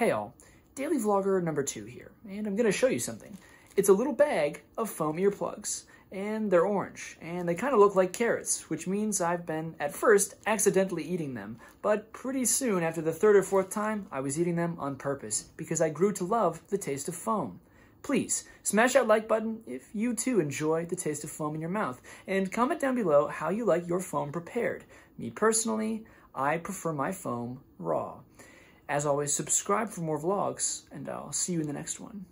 Hey all, daily vlogger number two here, and I'm gonna show you something. It's a little bag of foam earplugs, and they're orange, and they kinda look like carrots, which means I've been, at first, accidentally eating them, but pretty soon, after the third or fourth time, I was eating them on purpose, because I grew to love the taste of foam. Please, smash that like button if you too enjoy the taste of foam in your mouth, and comment down below how you like your foam prepared. Me personally, I prefer my foam raw. As always, subscribe for more vlogs, and I'll see you in the next one.